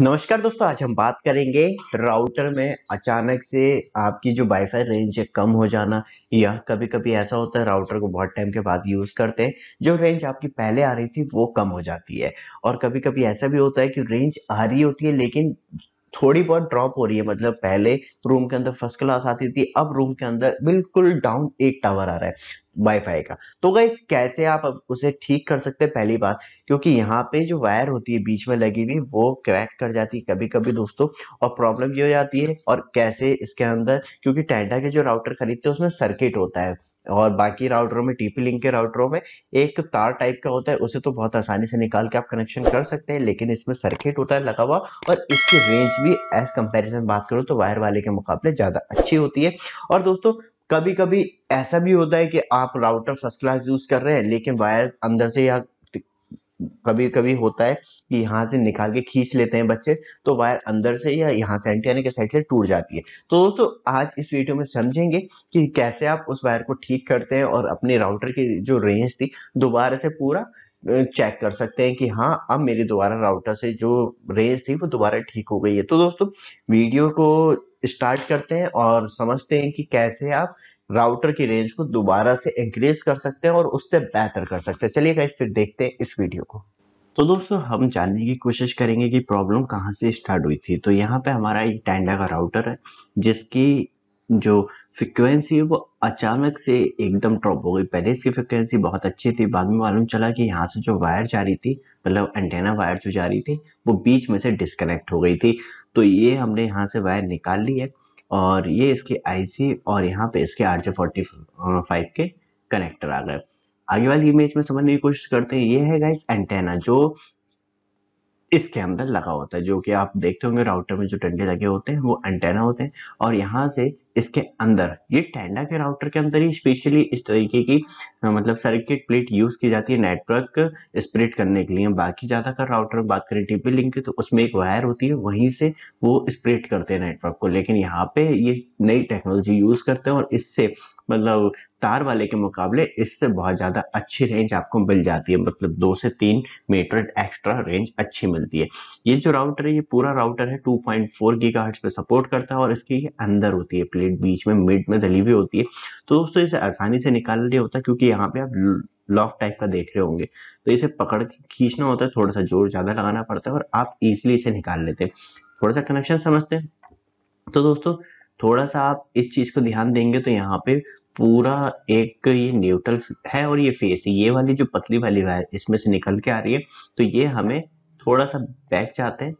नमस्कार दोस्तों आज हम बात करेंगे राउटर में अचानक से आपकी जो वाईफाई रेंज है कम हो जाना या कभी कभी ऐसा होता है राउटर को बहुत टाइम के बाद यूज़ करते हैं जो रेंज आपकी पहले आ रही थी वो कम हो जाती है और कभी कभी ऐसा भी होता है कि रेंज आ रही होती है लेकिन थोड़ी बहुत ड्रॉप हो रही है मतलब पहले रूम के अंदर फर्स्ट क्लास आती थी अब रूम के अंदर बिल्कुल डाउन एक टावर आ रहा है वाईफाई का तो गाइस कैसे आप उसे ठीक कर सकते हैं पहली बात क्योंकि यहाँ पे जो वायर होती है बीच में लगी हुई वो क्रैक कर जाती है कभी कभी दोस्तों और प्रॉब्लम ये हो जाती है और कैसे इसके अंदर क्योंकि टेंटा के जो राउटर खरीदते हैं उसमें सर्किट होता है और बाकी राउटरों में टीपी लिंक के राउटरों में एक तार टाइप का होता है उसे तो बहुत आसानी से निकाल के आप कनेक्शन कर सकते हैं लेकिन इसमें सर्किट होता है लगा हुआ और इसकी रेंज भी एज कंपेरिजन बात करो तो वायर वाले के मुकाबले ज़्यादा अच्छी होती है और दोस्तों कभी कभी ऐसा भी होता है कि आप राउटर फर्स्ट क्लास यूज कर रहे हैं लेकिन वायर अंदर से या कभी कभी होता है कि यहाँ से निकाल के खींच लेते हैं बच्चे तो वायर अंदर से या यहाँ से एंटी के साइड से टूट जाती है तो दोस्तों आज इस वीडियो में समझेंगे कि कैसे आप उस वायर को ठीक करते हैं और अपने राउटर की जो रेंज थी दोबारा से पूरा चेक कर सकते हैं कि हाँ अब मेरी दोबारा राउटर से जो रेंज थी वो दोबारा ठीक हो गई है तो दोस्तों वीडियो को स्टार्ट करते हैं और समझते हैं कि कैसे आप राउटर की रेंज को दोबारा से इंक्रीज कर सकते हैं और उससे बेहतर कर सकते हैं चलिए गाइस फिर देखते हैं इस वीडियो को तो दोस्तों हम जानने की कोशिश करेंगे कि प्रॉब्लम कहाँ से स्टार्ट हुई थी तो यहाँ पे हमारा एक टैंडा का राउटर है जिसकी जो फ्रिक्वेंसी है वो अचानक से एकदम ड्रॉप हो गई पहले इसकी फ्रिक्वेंसी बहुत अच्छी थी बाद में मालूम चला कि यहाँ से जो वायर जा रही थी मतलब एंटेना वायर जो जा रही थी वो बीच में से डिस्कनेक्ट हो गई थी तो ये हमने यहाँ से वायर निकाल ली है और ये इसके आईसी और यहाँ पे इसके आर जे फोर्टी फाइव के कनेक्टर आ गए आगे वाली इमेज में समझने की कोशिश करते हैं ये है गाइस एंटेना जो इसके अंदर लगा होता है जो कि आप देखते होंगे राउटर में जो टंडे लगे होते हैं वो एंटेना होते हैं और यहाँ से इसके अंदर ये टेंडा के राउटर के अंदर ही स्पेशली इस तरीके की मतलब सर्किट प्लेट यूज की जाती है नेटवर्क स्प्रेड करने के लिए बाकी ज्यादा का राउटर बात करें टीपी लिंक की तो उसमें एक वायर होती है वहीं से वो स्प्रेड करते हैं नेटवर्क को लेकिन यहाँ पे ये नई टेक्नोलॉजी यूज करते हैं और इससे मतलब तार वाले के मुकाबले इससे बहुत ज़्यादा अच्छी रेंज आपको मिल जाती है मतलब दो से तीन मीटर एक्स्ट्रा रेंज अच्छी मिलती है ये जो राउटर है ये पूरा राउटर है 2.4 पॉइंट पे सपोर्ट करता है और इसके ये अंदर होती है प्लेट बीच में मिड में दली हुई होती है तो दोस्तों इसे आसानी से निकाल लिया होता है क्योंकि यहाँ पे आप लॉफ टाइप का देख रहे होंगे तो इसे पकड़ के खींचना होता है थोड़ा सा जोर ज़्यादा लगाना पड़ता है और आप ईजिली इसे निकाल लेते हैं थोड़ा सा कनेक्शन समझते हैं तो दोस्तों थोड़ा सा आप इस चीज़ को ध्यान देंगे तो यहाँ पे पूरा एक ये न्यूट्रल है और ये फेस है ये वाली जो पतली वाली वायर इसमें से निकल के आ रही है तो ये हमें थोड़ा सा बैक जाते हैं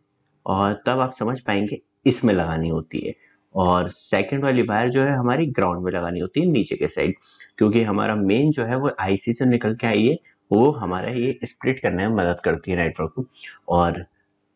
और तब आप समझ पाएंगे इसमें लगानी होती है और सेकंड वाली वायर जो है हमारी ग्राउंड में लगानी होती है नीचे के साइड क्योंकि हमारा मेन जो है वो आईसी से निकल के आई है वो हमारा ये स्प्लिट करने में मदद करती है नेटवर्क को और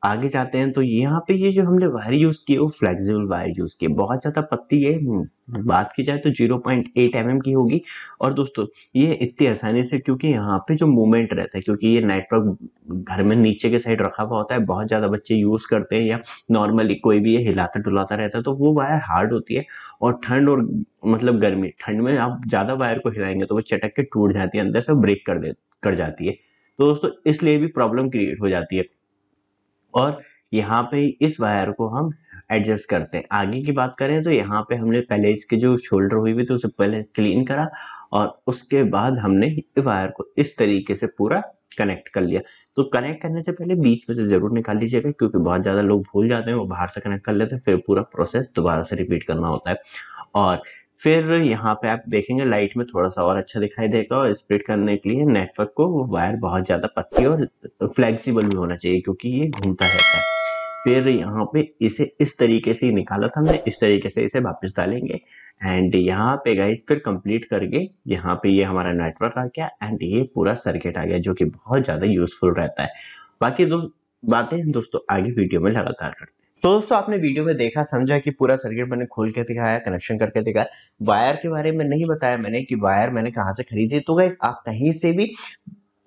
आगे जाते हैं तो यहाँ पे ये जो हमने वायर यूज किए वो फ्लेक्सिबल वायर यूज किए बहुत ज्यादा पत्ती है हम्म, बात की जाए तो 0.8 पॉइंट mm की होगी और दोस्तों ये इतनी आसानी से क्योंकि यहाँ पे जो मूवमेंट रहता है क्योंकि ये नेटवर्क घर में नीचे के साइड रखा हुआ होता है बहुत ज्यादा बच्चे यूज करते हैं या नॉर्मली कोई भी ये हिलाता डुलाता रहता है तो वो वायर हार्ड होती है और ठंड और मतलब गर्मी ठंड में आप ज्यादा वायर को हिलाएंगे तो वो चटक के टूट जाती है अंदर से ब्रेक कर दे कर जाती है तो दोस्तों इसलिए भी प्रॉब्लम क्रिएट हो जाती है और यहाँ पे इस वायर को हम एडजस्ट करते हैं आगे की बात करें तो यहाँ पे हमने पहले इसके जो शोल्डर हुई हुई थी उसे पहले क्लीन करा और उसके बाद हमने वायर को इस तरीके से पूरा कनेक्ट कर लिया तो कनेक्ट करने से पहले बीच में से जरूर निकाल लीजिएगा क्योंकि बहुत ज़्यादा लोग भूल जाते हैं वो बाहर से कनेक्ट कर लेते हैं फिर पूरा प्रोसेस दोबारा से रिपीट करना होता है और फिर यहाँ पे आप देखेंगे लाइट में थोड़ा सा और अच्छा दिखाई देगा और स्प्रेड करने के लिए नेटवर्क को वायर बहुत ज़्यादा पतली और फ्लेक्सिबल भी होना चाहिए क्योंकि ये घूमता रहता है फिर यहाँ पे इसे इस तरीके से ही निकाला था हमने इस तरीके से इसे वापस डालेंगे एंड यहाँ पे गाइस फिर कंप्लीट करके यहाँ पे ये हमारा नेटवर्क आ गया एंड ये पूरा सर्किट आ गया जो कि बहुत ज़्यादा यूजफुल रहता है बाकी दो बातें दोस्तों आगे वीडियो में लगातार करते तो दोस्तों आपने वीडियो में देखा समझा कि पूरा सर्किट मैंने खोल के दिखाया कनेक्शन करके दिखाया वायर के बारे में नहीं बताया मैंने कि वायर मैंने कहां से खरीदी तो गाइस आप कहीं से भी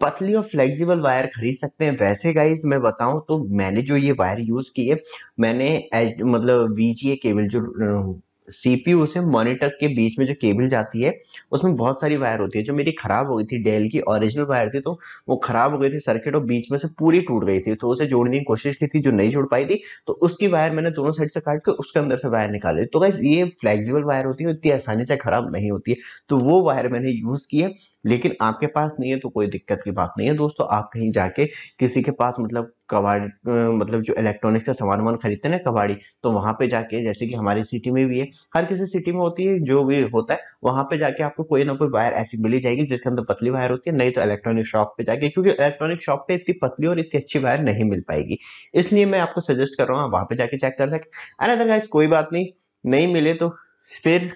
पतली और फ्लेक्सिबल वायर खरीद सकते हैं वैसे गाइस मैं बताऊं तो मैंने जो ये वायर यूज की है मैंने मतलब वीजीए केबल जो सीपीयू से मॉनिटर के बीच में जो केबल जाती है उसमें बहुत सारी वायर होती है जो मेरी खराब हो गई थी डेल की ओरिजिनल वायर थी तो वो खराब हो गई थी सर्किट और बीच में से पूरी टूट गई थी तो उसे जोड़ने की कोशिश की थी जो नहीं जोड़ पाई थी तो उसकी वायर मैंने दोनों साइड से काट के उसके अंदर से वायर निकाली तो वैसे ये फ्लेक्सिबल वायर होती है इतनी आसानी से खराब नहीं होती है तो वो वायर मैंने यूज की है लेकिन आपके पास नहीं है तो कोई दिक्कत की बात नहीं है दोस्तों आप कहीं जाके किसी के पास मतलब कबाड़ी मतलब जो इलेक्ट्रॉनिक्स का सामान वामान खरीदते हैं ना कबाड़ी तो वहाँ पे जाके जैसे कि हमारी सिटी में भी है हर किसी सिटी में होती है जो भी होता है वहाँ पे जाके आपको कोई ना कोई वायर ऐसी मिली जाएगी जिसके अंदर पतली वायर होती है नहीं तो इलेक्ट्रॉनिक शॉप पे जाके क्योंकि इलेक्ट्रॉनिक शॉप पे इतनी पतली और इतनी अच्छी वायर नहीं मिल पाएगी इसलिए मैं आपको सजेस्ट कर रहा हूँ आप वहाँ पे जाके चेक कर सकते अरे अदरवाइज कोई बात नहीं नहीं मिले तो फिर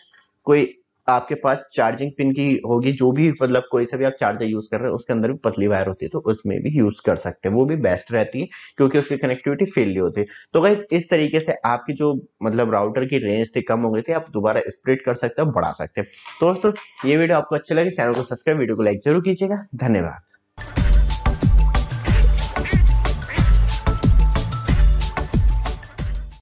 कोई आपके पास चार्जिंग पिन की होगी जो भी मतलब कोई सा भी आप चार्जर यूज कर रहे हैं उसके अंदर भी पतली वायर होती है तो उसमें भी यूज कर सकते हैं वो भी बेस्ट रहती है क्योंकि उसकी कनेक्टिविटी फेल नहीं होती तो गाइज इस तरीके से आपकी जो मतलब राउटर की रेंज थी कम हो गई थी आप दोबारा स्प्रेड कर सकते हो बढ़ा सकते हैं तो दोस्तों ये वीडियो आपको अच्छा लगे चैनल को सब्सक्राइब वीडियो को लाइक जरूर कीजिएगा धन्यवाद